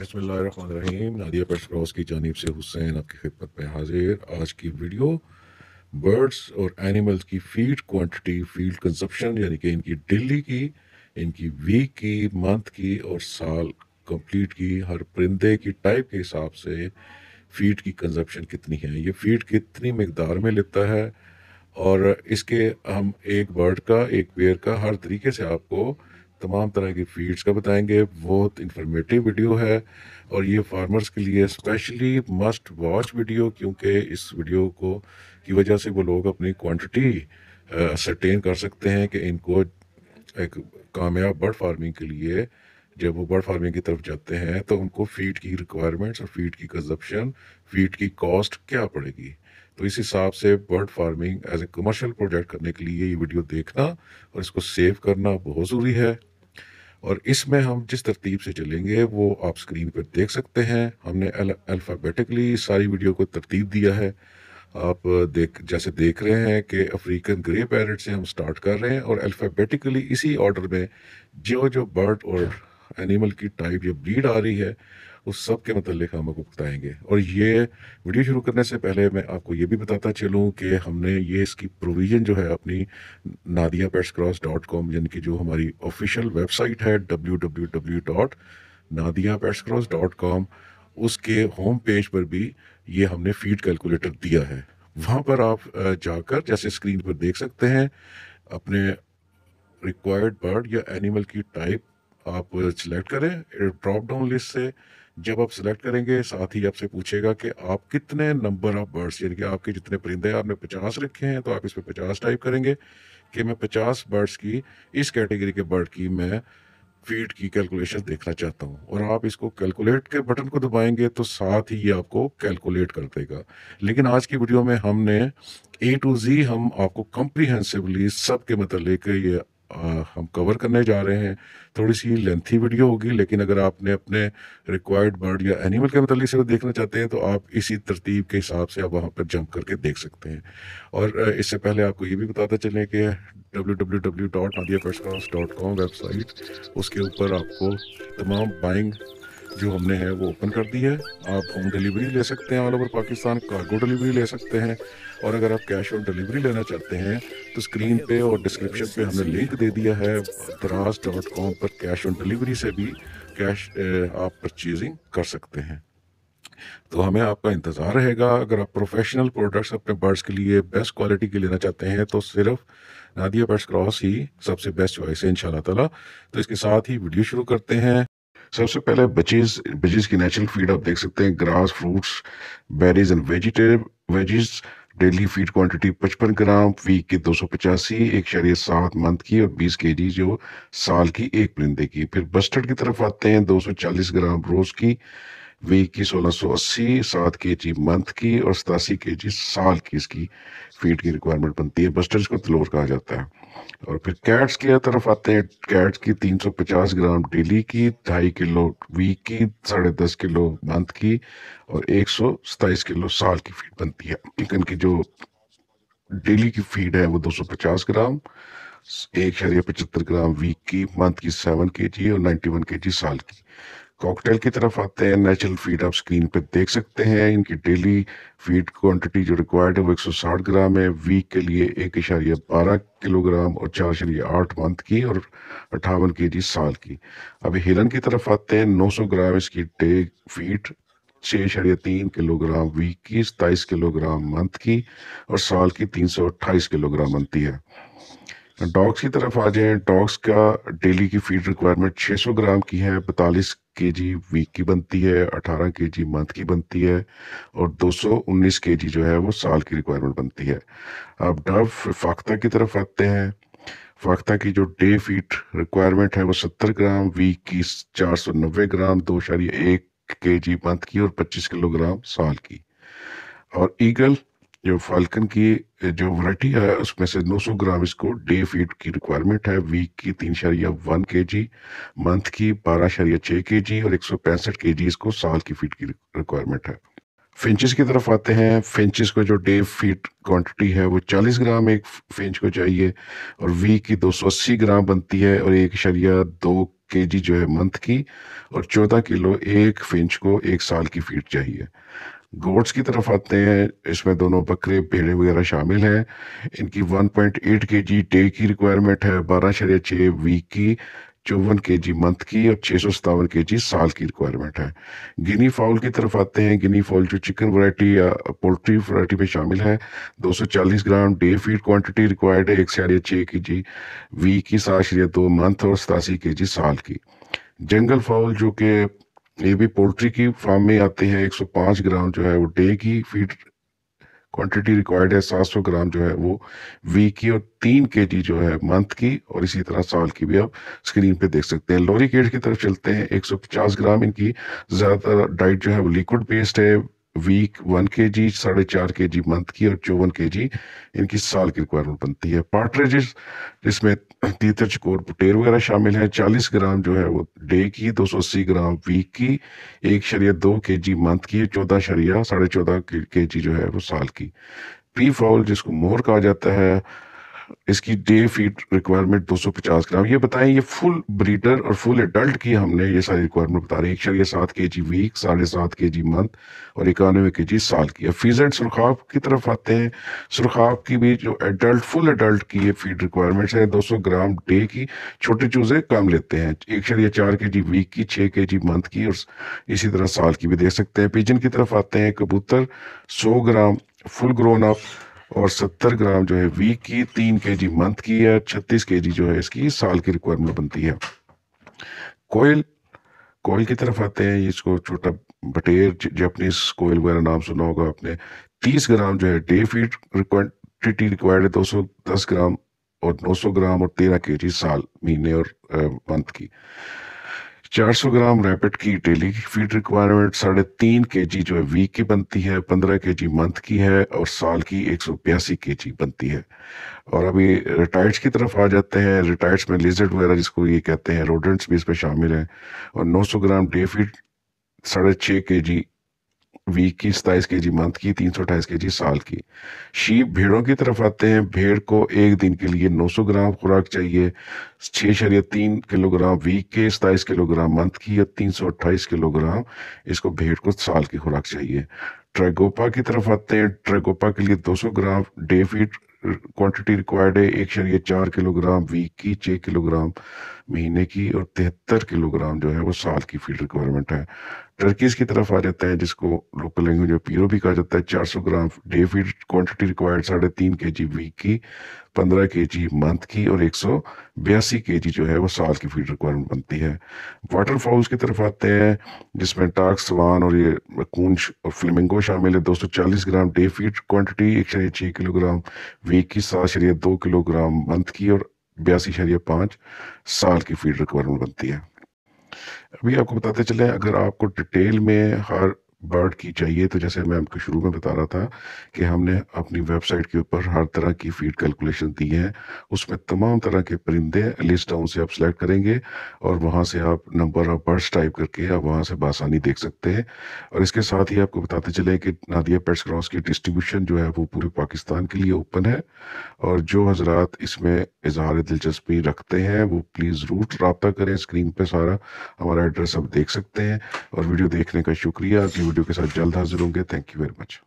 بسم اللہ الرحمن الرحیم نادیہ پرسکروس کی جانب سے حسین آپ کی خدمت میں حاضر آج کی ویڈیو برڈس اور اینیملز کی فیڈ کوانٹٹی فیڈ کنزپشن یعنی کہ ان کی ڈیلی کی ان کی ویک کی منتھ کی اور سال کمپلیٹ کی ہر پرندے کی ٹائپ کے حساب سے فیڈ کی کنزپشن کتنی ہے یہ فیڈ کتنی مقدار میں لیتا ہے اور اس کے ہم ایک برڈ کا ایک پیئر کا ہر طریقے سے آپ کو تمام طرح کی فیڈز کا بتائیں گے بہت انفارمیٹیو ویڈیو ہے اور یہ فارمرز کے لیے اسپیشلی مسٹ واچ ویڈیو کیونکہ اس ویڈیو کو کی وجہ سے وہ لوگ اپنی کوانٹٹی سرٹین کر سکتے ہیں کہ ان کو ایک کامیاب برڈ فارمنگ کے لیے جب وہ برڈ فارمنگ کی طرف جاتے ہیں تو ان کو فیڈ کی ریکوائرمنٹس اور فیڈ کی کنزپشن فیڈ کی کاسٹ کیا پڑے گی تو اس حساب سے bird farming as a commercial project کرنے کے لیے یہ ویڈیو دیکھنا اور اس کو سیو کرنا بہت ضروری ہے اور اس میں ہم جس ترتیب سے چلیں گے وہ آپ اسکرین پہ دیکھ سکتے ہیں ہم نے الفابیٹکلی ساری ویڈیو کو ترتیب دیا ہے آپ دیکھ جیسے دیکھ رہے ہیں کہ افریقن گرے پیرٹ سے ہم سٹارٹ کر رہے ہیں اور الفابیٹیکلی اسی آرڈر میں جو جو برڈ اور اینیمل کی ٹائپ یا بریڈ آ رہی ہے اس سب کے متعلق ہم آپ کو بتائیں گے اور یہ ویڈیو شروع کرنے سے پہلے میں آپ کو یہ بھی بتاتا چلوں کہ ہم نے یہ اس کی پروویژن جو ہے اپنی Nadia pets cross dot com یعنی کہ جو ہماری آفیشیل ویب سائٹ ہے W W W dot Nadia pets cross dot com اس کے ہوم پیج پر بھی یہ ہم نے فیڈ کیلکولیٹر دیا ہے وہاں پر آپ جا کر جیسے اسکرین پر دیکھ سکتے ہیں اپنے ریکوائرڈ برڈ یا اینیمل کی ٹائپ آپ سلیکٹ کریں ڈراپ ڈاؤن لسٹ سے جب آپ سلیکٹ کریں گے ساتھ ہی آپ سے پوچھے گا کہ آپ کتنے نمبر آف برڈس یعنی کہ آپ کے جتنے پرندے آپ نے پچاس رکھے ہیں تو آپ اس پہ پچاس ٹائپ کریں گے کہ میں پچاس برڈس کی اس کیٹیگری کے برڈ کی میں فیڈ کی کیلکولیشن دیکھنا چاہتا ہوں اور آپ اس کو کیلکولیٹ کے بٹن کو دبائیں گے تو ساتھ ہی یہ آپ کو کیلکولیٹ کر دے گا لیکن آج کی ویڈیو میں ہم نے اے ٹو زی ہم آپ کو کمپریہنسولی سب کے متعلق یہ ہم کور کرنے جا رہے ہیں تھوڑی سی لینتھی ویڈیو ہوگی لیکن اگر آپ نے اپنے ریکوائرڈ برڈ یا اینیمل کے متعلق صرف دیکھنا چاہتے ہیں تو آپ اسی ترتیب کے حساب سے آپ وہاں پر جمپ کر کے دیکھ سکتے ہیں اور اس سے پہلے آپ کو یہ بھی بتاتا چلیں کہ W W W dot dot com website اس کے اوپر آپ کو تمام بائنگ جو ہم نے ہے وہ اوپن کر دی ہے آپ ہوم ڈیلیوری لے سکتے ہیں all over Pakistan cargo delivery لے سکتے ہیں اور اگر آپ کیش آن ڈیلیوری لینا چاہتے ہیں تو اسکرین پہ اور ڈسکرپشن پہ ہم نے لنک دے دیا ہے دراز ڈاٹ کام پر کیش آن ڈیلیوری سے بھی کیش آپ پرچیزنگ کر سکتے ہیں تو ہمیں آپ کا انتظار رہے گا اگر آپ پروفیشنل پروڈکٹس اپنے برڈس کے لیے بیسٹ کوالٹی کے لینا چاہتے ہیں تو صرف نادیا برڈس کراس ہی سب سے بیسٹ چوائس ہے ان شاء اللہ تعالیٰ تو اس کے ساتھ ہی ویڈیو شروع کرتے ہیں سب سے پہلے بچیز بچیز کی نیچرل فیڈ آپ دیکھ سکتے ہیں گراس فروٹس بیریز اینڈ ویجیٹیب ویجیز ڈیلی فیڈ کوانٹٹی پچپن گرام ویک کی دو سو پچاسی ایک شریع سات منتھ کی اور بیس کے جی جو سال کی ایک پرندے کی پھر بسٹرڈ کی طرف آتے ہیں دو سو چالیس گرام روز کی وی کی سولہ سو اسی سات کے جی منتھ کی اور ستاسی کے جی سال کی اس کی فیڈ کی ریکوائرمنٹ بنتی ہے بسٹرز کو تلور کہا جاتا ہے اور پھر کیٹس کی طرف آتے ہیں کیٹس کی تین سو پچاس گرام ڈیلی کی ڈھائی کلو وی کی ساڑھے دس کلو منتھ کی اور ایک سو ستائیس کلو سال کی فیڈ بنتی ہے چکن کی جو ڈیلی کی فیڈ ہے وہ دو سو پچاس گرام ایک شریعہ پچہتر گرام ویک کی منتھ کی سیون کے جی اور نائنٹی ون کے جی سال کی کاکٹیل کی طرف آتے ہیں نیچرل فیڈ آپ سکرین پہ دیکھ سکتے ہیں ان کی ڈیلی فیڈ کوانٹیٹی جو ریکوائرڈ ہے وہ ایک سو ساٹھ گرام ہے ویک کے لیے ایک اشاریہ بارہ کلو گرام اور چار اشاریہ آٹھ منتھ کی اور اٹھاون کے جی سال کی اب ہیلن کی طرف آتے ہیں نو سو گرام اس کی ڈے فیڈ چھ اشاریہ تین کلو گرام ویک کی ستائیس کلو گرام منتھ کی اور سال کی تین سو اٹھائیس کلو گرام بنتی ہے ڈاگس کی طرف آ جائیں ڈاگس کا ڈیلی کی فیڈ ریکوائرمنٹ چھ سو گرام کی ہے بتالیس کے جی ویک کی بنتی ہے اٹھارہ کے جی منتھ کی بنتی ہے اور دو سو انیس کے جی جو ہے وہ سال کی ریکوائرمنٹ بنتی ہے اب ڈف فاختہ کی طرف آتے ہیں فاختہ کی جو ڈے فیٹ ریکوائرمنٹ ہے وہ ستر گرام ویک کی چار سو نوے گرام دو اشاریہ ایک کے جی منتھ کی اور پچیس کلو گرام سال کی اور ایگل جو فالکن کی جو ورائٹی ہے اس میں سے نو سو گرام اس کو ڈے فیڈ کی ریکوائرمنٹ ہے ویک کی تین شریعہ ون کے جی منتھ کی بارہ شریعہ چھ کے جی اور ایک سو پینسٹھ کے جی اس کو سال کی فیڈ کی ریکوائرمنٹ ہے فنچز کی طرف آتے ہیں فنچز کو جو ڈے فیڈ کوانٹٹی ہے وہ چالیس گرام ایک فنچ کو چاہیے اور ویک کی دو سو اسی گرام بنتی ہے اور ایک شریعہ دو کے جی جو ہے منتھ کی اور چودہ کلو ایک فنچ کو ایک سال کی فیڈ چاہیے گوٹس کی طرف آتے ہیں اس میں دونوں بکرے وغیرہ شامل ہیں ان کی کے جی کی ریکوائرمنٹ ہے بارہ جی منتھ کی اور چھ سو ستاون کے جی سال کی ریکوائرمنٹ ہے گنی فاؤل کی طرف آتے ہیں گنی فاول جو چکن ورائٹی یا پولٹری ورائٹی میں شامل ہے دو سو چالیس gram day feed quantity required ہے ایک شیر چھ کے جی ویک کی سات شریعہ دو منتھ اور ستاسی کے جی سال کی جنگل فاول جو کہ یہ بھی پولٹری کی فارم میں آتے ہیں ایک سو پانچ گرام جو ہے وہ ڈے کی فیڈ کوانٹٹی ریکوائرڈ ہے سات سو گرام جو ہے وہ ویک کی اور تین کے جی جو ہے منتھ کی اور اسی طرح سال کی بھی آپ اسکرین پہ دیکھ سکتے ہیں لوری کیٹ کی طرف چلتے ہیں ایک سو پچاس گرام ان کی زیادہ تر ڈائٹ جو ہے وہ لیکوڈ بیسڈ ہے ویک ون کے جی ساڑھے چار کے جی منتھ کی اور چوون کے جی ان کی سال کی ریکوائرمنٹ بنتی ہے پارٹریجز جس میں تیتر چکور پٹیر وغیرہ شامل ہیں چالیس گرام جو ہے وہ ڈے کی دو سو اسی گرام ویک کی ایک شریعہ دو کے جی منتھ کی ہے چودہ شریعہ ساڑھے چودہ کے جی جو ہے وہ سال کی پی فاول جس کو مور کہا جاتا ہے اس کی ڈے فیٹ ریکوائرمنٹ دو سو پچاس گرام یہ بتائیں یہ فل بریڈر اور فل ایڈلٹ کی ہم نے یہ ساری ریکوائرمنٹ بتا رہے ہیں ایک شریعہ سات کے جی ویک ساڑھے سات کے جی منتھ اور اکانوے کے جی سال کی فیزنٹ سرخاب کی طرف آتے ہیں سرخاب کی بھی جو ایڈلٹ فل ایڈلٹ کی یہ فیڈ ریکوائرمنٹس ہیں دو سو گرام ڈے کی چھوٹے چوزے کم لیتے ہیں ایک شریعہ چار کے جی ویک کی چھ کے جی منتھ کی اور اسی طرح سال کی بھی دے سکتے ہیں پیجن کی طرف آتے ہیں کبوتر سو گرام فل گرون اپ اور ستر گرام جو ہے ویک کی کی تین کے جی ہے چھتیس کے جی جو ہے اس کی سال کی بنتی ہے کوئل کوئل کی طرف آتے ہیں اس کو چھوٹا بٹیر جیپنیز کوئل وغیرہ نام سنا ہوگا آپ نے تیس گرام جو ہے ڈے فیڈ ریکوائرڈ ہے دو سو دس گرام اور نو سو گرام اور تیرہ کے جی سال مہینے اور منتھ کی چار سو گرام ریپٹ کی ڈیلی کی فیڈ ریکوائرمنٹ ساڑھے تین کے جی جو ہے ویک کی بنتی ہے پندرہ کے جی منتھ کی ہے اور سال کی ایک سو بیاسی کے جی بنتی ہے اور ابھی ریٹائرڈس کی طرف آ جاتے ہیں ریٹائرڈس میں لیزرڈ وغیرہ جس کو یہ کہتے ہیں روڈنٹس بھی اس میں شامل ہیں اور نو سو گرام ڈے فیڈ ساڑھے چھ کے جی ویک کی ستائیس کے جی منتھ کی تین سو اٹھائیس کے جی سال کی شیپ بھیڑوں کی طرف آتے ہیں بھیڑ کو ایک دن کے لیے نو سو گرام خوراک چاہیے چھ شریعہ تین کلو گرام ویک کے ستائیس کلو گرام منتھ کی یا تین سو اٹھائیس کلو گرام اس کو بھیڑ کو سال کی خوراک چاہیے ٹریگوپا کی طرف آتے ہیں ٹریگوپا کے لیے دو سو gram day feed quantity required ہے ایک شریعہ چار کلو گرام ویک کی چھ کلو گرام مہینے کی اور تہتر کلو گرام جو ہے وہ سال کی فیلڈ ریکوائرمنٹ ہے ٹرکیز کی طرف آ جاتا ہے جس کو لوکل لینگویج میں پیرو بھی کہا جاتا ہے چار سو gram day feed quantity required ساڑھے تین کے جی ویک کی پندرہ کے جی منتھ کی اور ایک سو بیاسی کے جی جو ہے وہ سال کی فیلڈ ریکوائرمنٹ بنتی ہے واٹر فالس کی طرف آتے ہیں جس میں ٹاک سوان اور یہ کونچ اور فلمنگو شامل ہے دو سو چالیس گرام ڈے فیڈ کوانٹٹی ایک شریعہ چھ کلو گرام ویک کی سات شریعہ دو کلو گرام منتھ کی اور بیاسی شریعہ پانچ سال کی فیڈ ریکوائرمنٹ بنتی ہے ابھی آپ کو بتاتے چلیں اگر آپ کو ڈیٹیل میں ہر برڈ کی چاہیے تو جیسے میں آپ کو شروع میں بتا رہا تھا کہ ہم نے اپنی ویب سائٹ کے اوپر ہر طرح کی فیڈ کیلکولیشن دی ہیں اس میں تمام طرح کے پرندے لسٹ ڈاؤن سے آپ سلیکٹ کریں گے اور وہاں سے آپ نمبر آف برڈس ٹائپ کر کے آپ وہاں سے بآسانی دیکھ سکتے ہیں اور اس کے ساتھ ہی آپ کو بتاتے چلے کہ نادیہ پیٹس کراس کی ڈسٹریبیوشن جو ہے وہ پورے پاکستان کے لیے اوپن ہے اور جو حضرات اس میں اظہار دلچسپی رکھتے ہیں وہ پلیز ضرور رابطہ کریں اسکرین پہ سارا ہمارا ایڈریس آپ دیکھ سکتے ہیں اور ویڈیو دیکھنے کا شکریہ ویڈیو کے ساتھ جلد حاضر ہوں گے تھینک یو ویری مچ